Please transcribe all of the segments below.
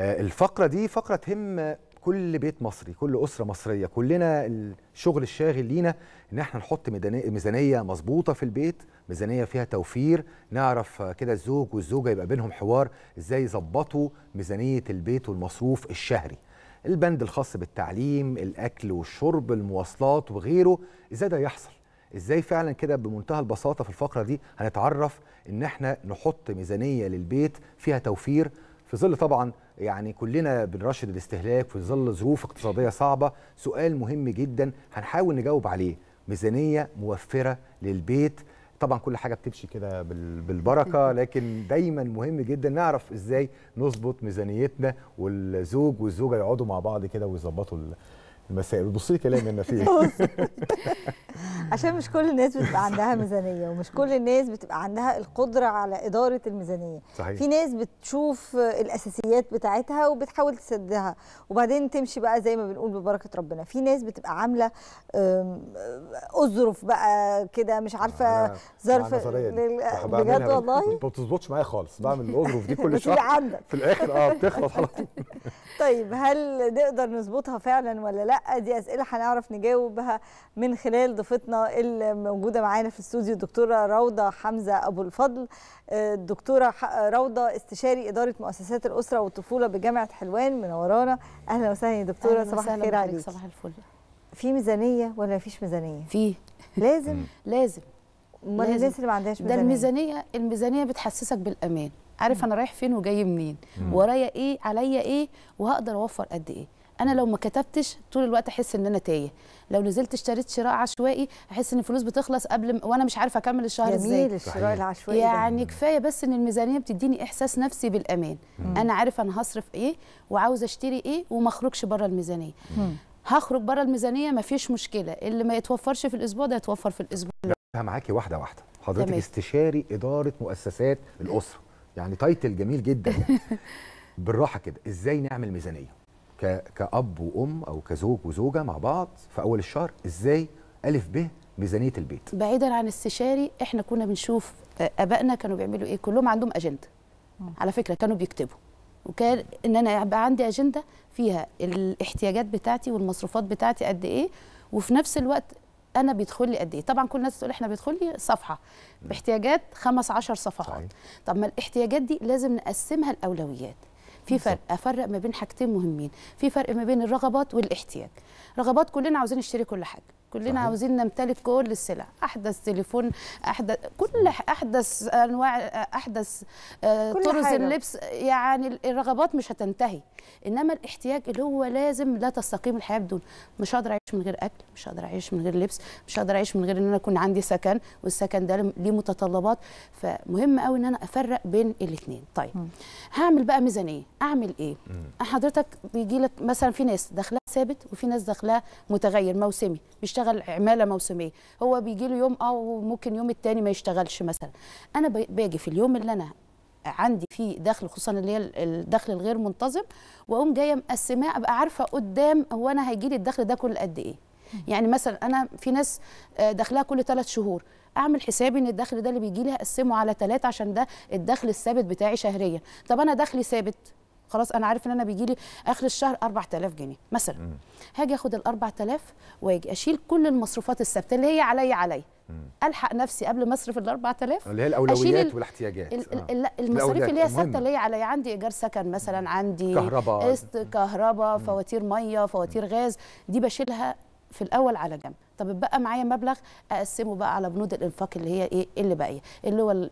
آه، الفقرة دي فقرة تهم كل بيت مصري كل أسرة مصرية كلنا الشغل الشاغل لينا إن احنا نحط ميزانية مظبوطة في البيت ميزانية فيها توفير نعرف كده الزوج والزوجة يبقى بينهم حوار إزاي يظبطوا ميزانية البيت والمصروف الشهري البند الخاص بالتعليم الأكل والشرب المواصلات وغيره إزاي ده يحصل ازاي فعلا كده بمنتهى البساطه في الفقره دي هنتعرف ان احنا نحط ميزانيه للبيت فيها توفير في ظل طبعا يعني كلنا بنرشد الاستهلاك في ظل ظروف اقتصاديه صعبه سؤال مهم جدا هنحاول نجاوب عليه ميزانيه موفره للبيت طبعا كل حاجه بتمشي كده بالبركه لكن دايما مهم جدا نعرف ازاي نظبط ميزانيتنا والزوج والزوجه يقعدوا مع بعض كده ويظبطوا المسائل بصي كلام ان فيه عشان مش كل الناس بتبقى عندها ميزانيه ومش كل الناس بتبقى عندها القدره على اداره الميزانيه صحيح. في ناس بتشوف الاساسيات بتاعتها وبتحاول تسدها وبعدين تمشي بقى زي ما بنقول ببركه ربنا في ناس بتبقى عامله اظرف بقى كده مش عارفه ظرف بجد والله ما بتظبطش معايا خالص بعمل الاظرف دي كل شهر في الاخر اه بتخلص على طول طيب هل نقدر نظبطها فعلا ولا لا دي اسئله هنعرف نجاوبها من خلال ضيفتنا الموجوده معانا في الاستوديو الدكتوره روضه حمزه ابو الفضل آه، الدكتوره روضه استشاري اداره مؤسسات الاسره والطفوله بجامعه حلوان منورانا اهلا وسهلا يا دكتوره صباح الخير عليك صباح الفل في ميزانيه ولا فيش ميزانيه في لازم لازم امال الناس اللي ما عندهاش ميزانيه ده الميزانيه الميزانيه بتحسسك بالامان عارف انا رايح فين وجاي منين ورايا ايه عليا ايه وهقدر اوفر قد ايه انا لو ما كتبتش طول الوقت احس ان انا تايه لو نزلت اشتريت شراء عشوائي احس ان الفلوس بتخلص قبل م... وانا مش عارفه اكمل الشهر ازاي جميل الشراء العشوائي يعني ده. كفايه بس ان الميزانيه بتديني احساس نفسي بالامان مم. انا عارفه انا هصرف ايه وعاوزه اشتري ايه وما اخرجش بره الميزانيه مم. هخرج بره الميزانيه مفيش مشكله اللي ما يتوفرش في الاسبوع ده يتوفر في الاسبوع ده معاكي واحده واحده حضرتك دمين. استشاري اداره مؤسسات الاسره يعني تايتل جميل جدا يعني. بالراحه كده ازاي نعمل ميزانيه كاب وام او كزوج وزوجه مع بعض في اول الشهر ازاي الف ب ميزانيه البيت بعيدا عن استشاري احنا كنا بنشوف ابائنا كانوا بيعملوا ايه كلهم عندهم اجنده على فكره كانوا بيكتبوا وكان ان انا يبقى عندي اجنده فيها الاحتياجات بتاعتي والمصروفات بتاعتي قد ايه وفي نفس الوقت انا بيدخل لي قد ايه طبعا كل الناس تقول احنا بيدخل لي صفحه باحتياجات عشر صفحات طب ما الاحتياجات دي لازم نقسمها الاولويات في فرق افرق ما بين حاجتين مهمين في فرق ما بين الرغبات والاحتياج رغبات كلنا عاوزين نشتري كل حاجه كلنا صحيح. عاوزين نمتلك كل السلع احدث تليفون احدث كل احدث انواع احدث آه، طرز اللبس يعني الرغبات مش هتنتهي انما الاحتياج اللي هو لازم لا تستقيم الحياه بدون مش هقدر اعيش من غير اكل مش هقدر اعيش من غير لبس مش هقدر اعيش من غير ان انا يكون عندي سكن والسكن ده ليه متطلبات فمهم قوي ان انا افرق بين الاثنين طيب م. هعمل بقى ميزانيه اعمل ايه م. حضرتك بيجي لك مثلا في ناس دخلها ثابت وفي ناس دخلها متغير موسمي مش بيشتغل عماله موسميه هو بيجي له يوم او آه، ممكن يوم الثاني ما يشتغلش مثلا انا باجي في اليوم اللي انا عندي في دخل خصوصا اللي هي الدخل الغير منتظم واقوم جايه مقسماه ابقى عارفه قدام هو انا هيجي لي الدخل ده كل قد ايه يعني مثلا انا في ناس آه، دخلها كل ثلاث شهور اعمل حسابي ان الدخل ده اللي بيجي لي هقسمه على ثلاثة عشان ده الدخل الثابت بتاعي شهريا طب انا دخلي ثابت خلاص انا عارف ان انا بيجي لي اخر الشهر 4000 جنيه مثلا هاجي اخد ال 4000 واجي اشيل كل المصروفات الثابته اللي هي عليا عليا الحق نفسي قبل ما اصرف ال 4000 اللي هي الاولويات والاحتياجات آه. لا المصاريف اللي هي الثابته اللي هي عليا عندي ايجار سكن مثلا عندي كهرباء قسط كهرباء فواتير ميه فواتير غاز دي بشيلها في الاول على جنب طب اتبقى معايا مبلغ اقسمه بقى على بنود الانفاق اللي هي ايه اللي باقيه اللي هو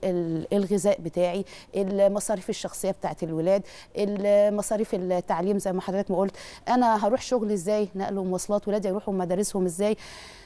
الغذاء بتاعي المصاريف الشخصيه بتاعه الولاد المصاريف التعليم زي ما حضرتك ما قلت انا هروح شغل ازاي نقل ومواصلات ولادي يروحوا مدارسهم ازاي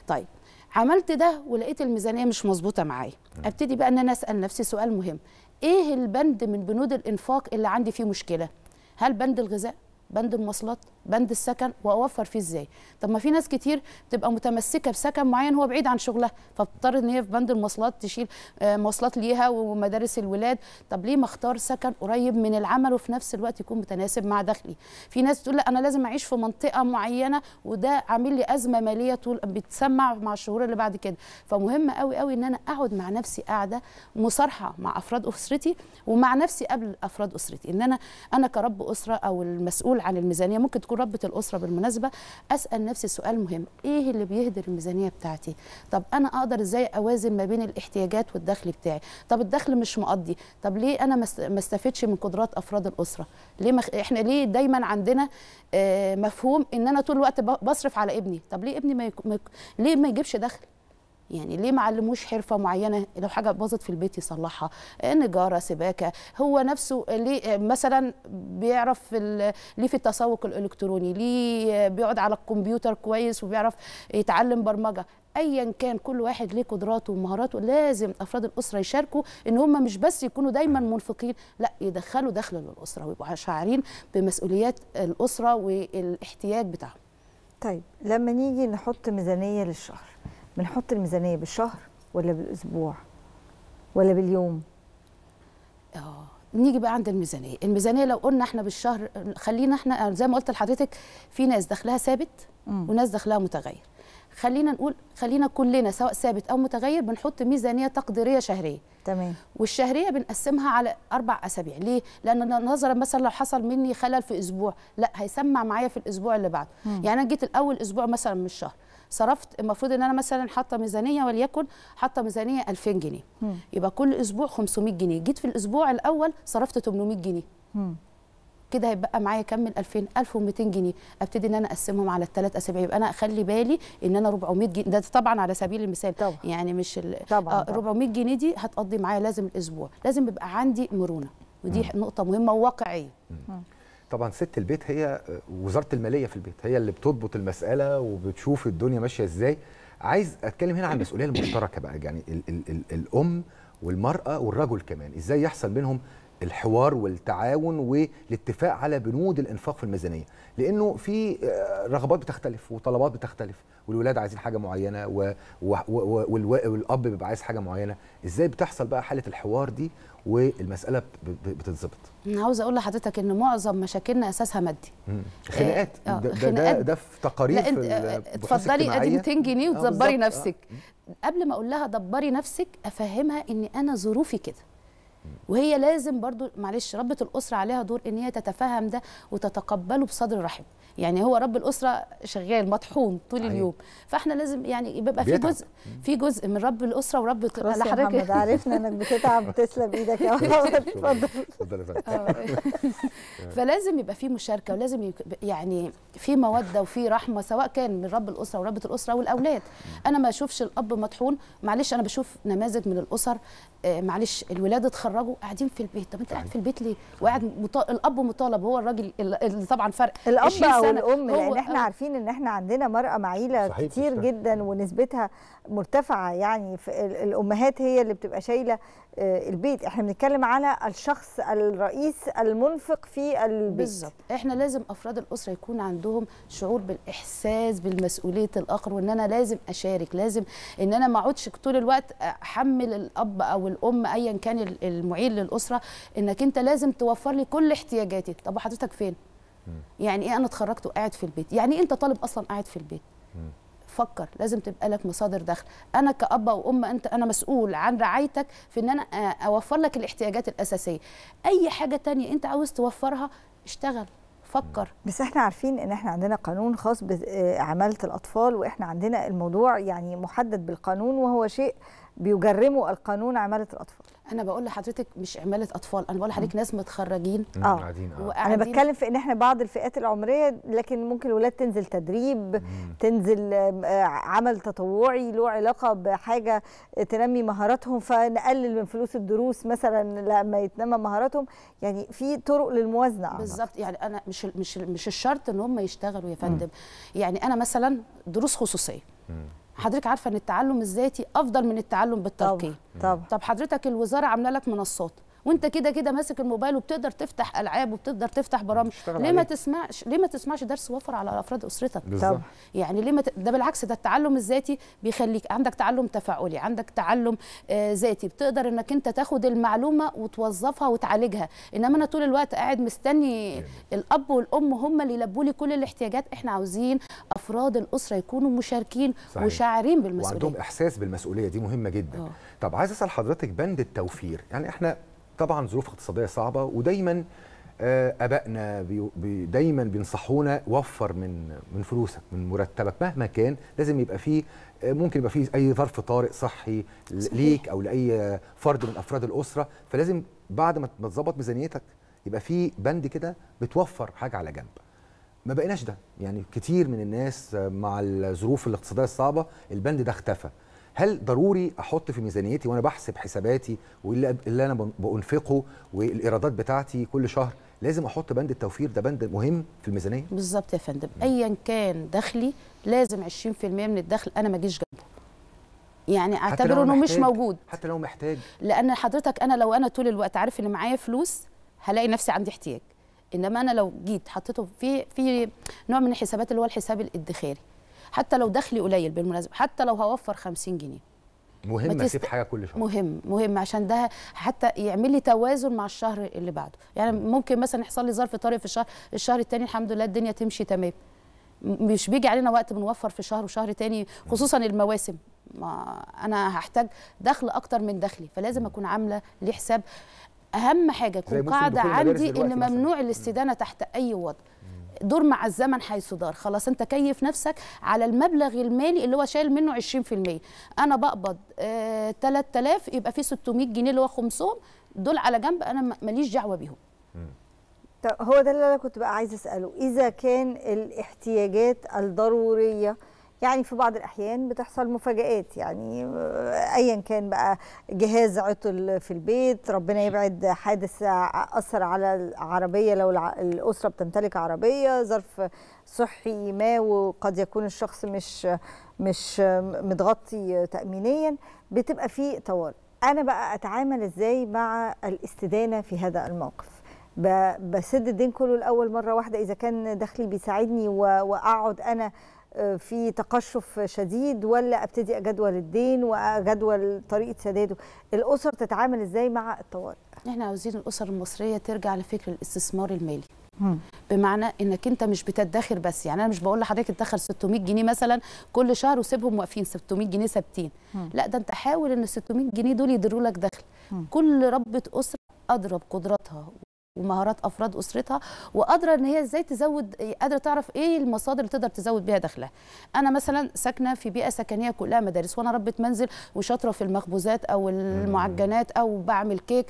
طيب عملت ده ولقيت الميزانيه مش مظبوطه معايا ابتدي بقى ان انا اسال نفسي سؤال مهم ايه البند من بنود الانفاق اللي عندي فيه مشكله هل بند الغذاء بند المواصلات بند السكن واوفر فيه ازاي طب ما في ناس كتير بتبقى متمسكه بسكن معين هو بعيد عن شغلها فبتضطر ان هي في بند المواصلات تشيل آه، مواصلات ليها ومدارس الولاد طب ليه ما اختار سكن قريب من العمل وفي نفس الوقت يكون متناسب مع دخلي في ناس تقول لا انا لازم اعيش في منطقه معينه وده عامل لي ازمه ماليه طول بتسمع مع الشهور اللي بعد كده فمهم قوي قوي ان انا اقعد مع نفسي قاعده مصارحه مع افراد اسرتي ومع نفسي قبل افراد اسرتي ان انا انا كرب اسره او المسؤول عن الميزانيه ممكن بتكون ربة الأسرة بالمناسبة أسأل نفسي سؤال مهم إيه اللي بيهدر الميزانية بتاعتي طب أنا أقدر إزاي أوازن ما بين الاحتياجات والدخل بتاعي طب الدخل مش مقضي طب ليه أنا ما استفدش من قدرات أفراد الأسرة ليه مخ... إحنا ليه دايما عندنا آه، مفهوم إن أنا طول الوقت بصرف على ابني طب ليه ابني ما يك... ليه ما يجيبش دخل يعني ليه ما علموش حرفه معينه لو حاجه باظت في البيت يصلحها نجاره سباكه هو نفسه ليه مثلا بيعرف ليه في التسوق الالكتروني ليه بيقعد على الكمبيوتر كويس وبيعرف يتعلم برمجه ايا كان كل واحد ليه قدراته ومهاراته لازم افراد الاسره يشاركوا ان هم مش بس يكونوا دايما منفقين لا يدخلوا دخل للاسره ويبقوا شاعرين بمسؤوليات الاسره والاحتياج بتاعهم طيب لما نيجي نحط ميزانيه للشهر بنحط الميزانيه بالشهر ولا بالاسبوع ولا باليوم اه نيجي بقى عند الميزانيه الميزانيه لو قلنا احنا بالشهر خلينا احنا زي ما قلت لحضرتك في ناس دخلها ثابت وناس دخلها متغير خلينا نقول خلينا كلنا سواء ثابت او متغير بنحط ميزانيه تقديريه شهريه تمام والشهريه بنقسمها على اربع اسابيع ليه لان نظرا مثلا لو حصل مني خلل في اسبوع لا هيسمع معايا في الاسبوع اللي بعده يعني انا جيت الاول اسبوع مثلا من الشهر صرفت المفروض ان انا مثلا حاطه ميزانيه وليكن حاطه ميزانيه 2000 جنيه مم. يبقى كل اسبوع 500 جنيه جيت في الاسبوع الاول صرفت 800 جنيه كده هيبقى معايا كم من 2000 1200 جنيه ابتدي ان انا اقسمهم على الثلاث اسابيع يبقى انا اخلي بالي ان انا 400 جنيه ده طبعا على سبيل المثال طبعا. يعني مش ال... طبعا. آه 400 جنيه دي هتقضي معايا لازم الاسبوع لازم يبقى عندي مرونه ودي مم. نقطه مهمه وواقعيه طبعا ست البيت هي آه، وزاره الماليه في البيت هي اللي بتضبط المساله وبتشوف الدنيا ماشيه ازاي عايز اتكلم هنا عن المسؤوليه المشتركه بقى يعني الـ الـ الـ الام والمراه والرجل كمان ازاي يحصل بينهم الحوار والتعاون والاتفاق على بنود الانفاق في الميزانيه لانه في آه، رغبات بتختلف وطلبات بتختلف والولاد عايزين حاجه معينه و... و... و... والاب بيبقى عايز حاجه معينه ازاي بتحصل بقى حاله الحوار دي والمساله بتتظبط انا عاوز اقول لحضرتك ان معظم مشاكلنا اساسها مادي خناقات آه، ده, ده, ده, ده في تقارير في آه، اتفضلي ادي 200 جنيه وتدبري نفسك آه. قبل ما اقول لها دبري نفسك افهمها ان انا ظروفي كده وهي لازم برضو معلش ربة الأسرة عليها دور إن هي تتفهم ده وتتقبله بصدر رحب يعني هو رب الاسره شغال مطحون طول أيوه. اليوم فاحنا لازم يعني بيبقى في جزء في جزء من رب الاسره ورب حضرتك محمد عرفنا انك بتتعب تسلم ايدك يا اتفضل آه. فلازم يبقى في مشاركه ولازم يعني في موده وفي رحمه سواء كان من رب الاسره وربه الاسره والاولاد انا ما اشوفش الاب مطحون معلش انا بشوف نماذج من الاسر آه، معلش الولاد اتخرجوا قاعدين في البيت طب انت قاعد في البيت ليه وقاعد الاب مطالب هو الراجل اللي طبعا فرق الاب او سنة. لان احنا آه. عارفين ان احنا عندنا مراه معيله صحيح كتير صحيح. جدا ونسبتها مرتفعه يعني الامهات هي اللي بتبقى شايله آه، البيت احنا بنتكلم على الشخص الرئيس المنفق في البيت بالظبط احنا لازم افراد الاسره يكون عندهم شعور بالاحساس بالمسؤوليه الاخر وان انا لازم اشارك لازم ان انا ما اقعدش طول الوقت احمل الاب او الام ايا كان المعيل للاسره انك انت لازم توفر لي كل احتياجاتي طب وحضرتك فين يعني ايه انا اتخرجت وقاعد في البيت يعني إيه انت طالب اصلا قاعد في البيت فكر لازم تبقى لك مصادر دخل انا كاب وام انت انا مسؤول عن رعايتك في ان انا اوفر لك الاحتياجات الاساسيه اي حاجه تانية انت عاوز توفرها اشتغل فكر بس احنا عارفين ان احنا عندنا قانون خاص بعماله آه، الاطفال واحنا عندنا الموضوع يعني محدد بالقانون وهو شيء بيجرمه القانون عماله الاطفال انا بقول لحضرتك مش عماله اطفال انا بقول لحضرتك ناس متخرجين اه, آه. انا بتكلم في ان احنا بعض الفئات العمريه لكن ممكن الولاد تنزل تدريب مم. تنزل آه، عمل تطوعي له علاقه بحاجه تنمي مهاراتهم فنقلل من فلوس الدروس مثلا لما يتنمى مهاراتهم يعني في طرق للموازنه بالظبط يعني انا مش مش مش الشرط ان هم يشتغلوا يا فندم يعني انا مثلا دروس خصوصيه مم. حضرتك عارفه ان التعلم الذاتي افضل من التعلم بالتلقين طب حضرتك الوزاره عامله لك منصات وانت كده كده ماسك الموبايل وبتقدر تفتح العاب وبتقدر تفتح برامج ليه ما تسمعش ليه ما تسمعش درس وفر على افراد اسرتك بالظبط يعني ليه ما ت... ده بالعكس ده التعلم الذاتي بيخليك عندك تعلم تفاعلي عندك تعلم آه ذاتي بتقدر انك انت تاخد المعلومه وتوظفها وتعالجها انما انا طول الوقت قاعد مستني الاب والام هم اللي يلبوا لي كل الاحتياجات احنا عاوزين افراد الاسره يكونوا مشاركين صحيح. وشاعرين بالمسؤوليه وعندهم احساس بالمسؤوليه دي مهمه جدا أوه. طب عايز اسال حضرتك بند التوفير يعني احنا طبعا ظروف اقتصاديه صعبه ودايما آه، ابائنا بي دايما بينصحونا وفر من من فلوسك من مرتبك مهما كان لازم يبقى فيه آه، ممكن يبقى فيه اي ظرف طارئ صحي ليك او لاي فرد من افراد الاسره فلازم بعد ما تظبط ميزانيتك يبقى في بند كده بتوفر حاجه على جنب ما بقيناش ده يعني كتير من الناس مع الظروف الاقتصاديه الصعبه البند ده اختفى هل ضروري احط في ميزانيتي وانا بحسب حساباتي واللي انا بانفقه والايرادات بتاعتي كل شهر لازم احط بند التوفير ده بند مهم في الميزانيه بالظبط يا فندم ايا كان دخلي لازم 20% من الدخل انا ما اجيش جنبه يعني اعتبره انه مش موجود حتى لو محتاج لان حضرتك انا لو انا طول الوقت عارف ان معايا فلوس هلاقي نفسي عندي احتياج انما انا لو جيت حطيته في في نوع من الحسابات اللي هو الحساب الادخاري حتى لو دخلي قليل بالمناسبه حتى لو هوفر 50 جنيه مهم تست... اسيب حاجه كل شهر مهم مهم عشان ده حتى يعمل لي توازن مع الشهر اللي بعده يعني ممكن مثلا يحصل لي ظرف طارئ في الشهر الشهر الثاني الحمد لله الدنيا تمشي تمام مش بيجي علينا وقت بنوفر في شهر وشهر تاني خصوصا المواسم ما انا هحتاج دخل اكتر من دخلي فلازم اكون عامله ليه حساب اهم حاجه تكون قاعده عندي ان ممنوع الاستدانه تحت اي وضع دور مع الزمن حيث دار خلاص انت كيف نفسك على المبلغ المالي اللي هو شايل منه 20% انا بقبض آه 3000 يبقى في 600 جنيه اللي هو خمسهم دول على جنب انا ماليش دعوه بيهم طب هو ده اللي انا كنت بقى عايزه اساله اذا كان الاحتياجات الضروريه يعني في بعض الأحيان بتحصل مفاجآت يعني آه، أيا كان بقى جهاز عطل في البيت ربنا يبعد حادث أثر على العربية لو الأسرة بتمتلك عربية ظرف صحي ما وقد يكون الشخص مش مش متغطي تأمينيا بتبقى في طوارئ أنا بقى أتعامل إزاي مع الاستدانة في هذا الموقف بسد الدين كله الاول مره واحده اذا كان دخلي بيساعدني واقعد انا في تقشف شديد ولا ابتدي اجدول الدين واجدول طريقه سداده الاسر تتعامل ازاي مع الطوارئ احنا عاوزين الاسر المصريه ترجع لفكر الاستثمار المالي بمعنى انك انت مش بتدخر بس يعني انا مش بقول لحضرتك ادخر 600 جنيه مثلا كل شهر وسيبهم واقفين 600 جنيه ثابتين لا ده انت حاول ان 600 جنيه دول يديروا لك دخل كل ربة اسره اضرب قدراتها ومهارات افراد اسرتها وقادره ان هي ازاي تزود قادره تعرف ايه المصادر اللي تقدر تزود بيها دخلها انا مثلا ساكنه في بيئه سكنيه كلها مدارس وانا ربه منزل وشاطره في المخبوزات او المعجنات او بعمل كيك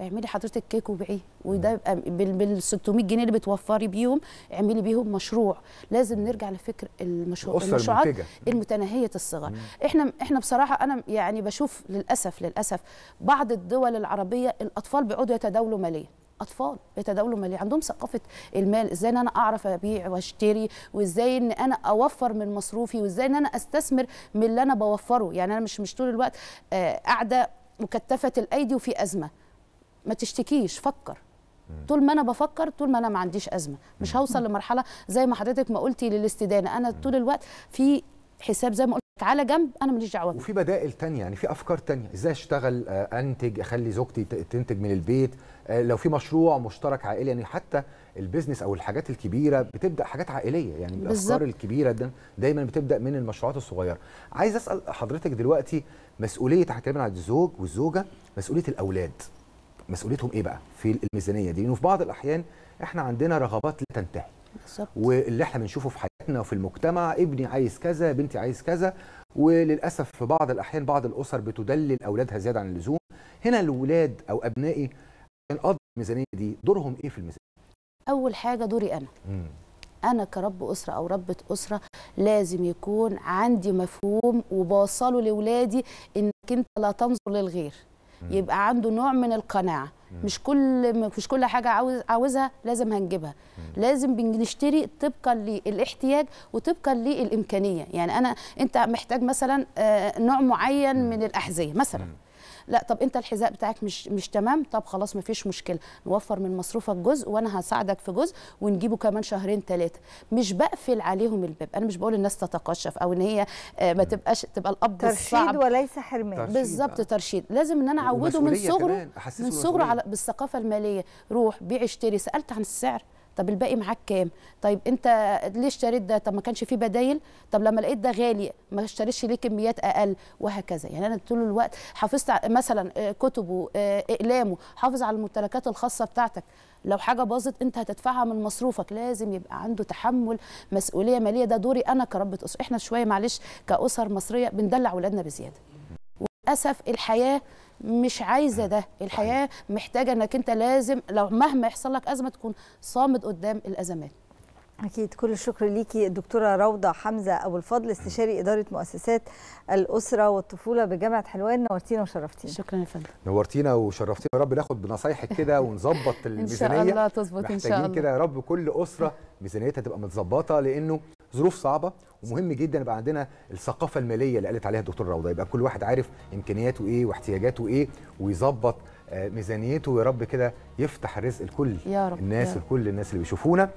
اعملي حضرتك كيك وبيعيه وده يبقى بال 600 جنيه اللي بتوفري بيهم اعملي بيهم مشروع لازم نرجع لفكر المشروع المشروعات المتناهيه الصغر مم. احنا احنا بصراحه انا يعني بشوف للاسف للاسف بعض الدول العربيه الاطفال بيقعدوا يتداولوا ماليا اطفال بيتداولوا مالي عندهم ثقافه المال ازاي ان انا اعرف ابيع واشتري وازاي ان انا اوفر من مصروفي وازاي ان انا استثمر من اللي انا بوفره يعني انا مش مش طول الوقت آه، قاعده مكتفه الايدي وفي ازمه ما تشتكيش فكر طول ما انا بفكر طول ما انا ما عنديش ازمه مش هوصل لمرحله زي ما حضرتك ما قلتي للاستدانه انا طول الوقت في حساب زي ما قلت على جنب انا ماليش دعوه وفي بدائل تانية يعني في افكار تانية ازاي اشتغل آه، انتج اخلي زوجتي تنتج من البيت آه، لو في مشروع مشترك عائلي يعني حتى البيزنس او الحاجات الكبيره بتبدا حاجات عائليه يعني الافكار الكبيره دا دايما بتبدا من المشروعات الصغيره عايز اسال حضرتك دلوقتي مسؤوليه هنتكلم عن الزوج والزوجه مسؤوليه الاولاد مسؤوليتهم ايه بقى في الميزانيه دي لانه في بعض الاحيان احنا عندنا رغبات لا تنتهي بالزبط. واللي احنا بنشوفه في حياتنا وفي المجتمع ابني عايز كذا بنتي عايز كذا وللاسف في بعض الاحيان بعض الاسر بتدلل اولادها زياده عن اللزوم هنا الاولاد او ابنائي قضى الميزانيه دي دورهم ايه في الميزانيه اول حاجه دوري انا مم. انا كرب اسره او ربه اسره لازم يكون عندي مفهوم وبوصله لاولادي انك انت لا تنظر للغير مم. يبقى عنده نوع من القناعه مش كل مش كل حاجه عاوز عاوزها لازم هنجيبها لازم بنشتري طبقا للاحتياج وطبقا للامكانيه يعني انا انت محتاج مثلا آه، نوع معين من الاحذيه مثلا لا طب انت الحذاء بتاعك مش مش تمام طب خلاص ما فيش مشكله نوفر من مصروفك جزء وانا هساعدك في جزء ونجيبه كمان شهرين ثلاثه مش بقفل عليهم الباب انا مش بقول الناس تتقشف او ان هي آه، ما تبقاش تبقى الاب ترشيد الصعب وليس حرمان بالظبط آه. ترشيد لازم ان انا اعوده من صغره من صغره على بالثقافه الماليه روح بيع اشتري سالت عن السعر طب الباقي معاك كام طيب انت ليه اشتريت ده طب ما كانش فيه بدايل طب لما لقيت ده غالي ما اشتريتش ليه كميات اقل وهكذا يعني انا طول الوقت حافظت مثلا آه، كتبه آه، اقلامه حافظ على الممتلكات الخاصه بتاعتك لو حاجه باظت انت هتدفعها من مصروفك لازم يبقى عنده تحمل مسؤوليه ماليه ده دوري انا كربة اسره احنا شويه معلش كاسر مصريه بندلع اولادنا بزياده للاسف الحياه مش عايزه ده الحياه محتاجه انك انت لازم لو مهما يحصل لك ازمه تكون صامد قدام الازمات أكيد كل الشكر ليكي الدكتورة روضة حمزة أبو الفضل استشاري إدارة مؤسسات الأسرة والطفولة بجامعة حلوان نورتينا وشرفتينا شكرا يا فندم نورتينا وشرفتينا يا رب ناخد بنصايحك كده ونظبط الميزانية إن شاء الله تظبط إن شاء الله محتاجين كده يا رب كل أسرة ميزانيتها تبقى متظبطة لأنه ظروف صعبه ومهم جدا يبقى عندنا الثقافه الماليه اللي قالت عليها الدكتور روضه يبقى كل واحد عارف امكانياته ايه واحتياجاته ايه ويظبط آه، ميزانيته ويا رب كده يفتح الرزق لكل الناس لكل الناس اللي بيشوفونا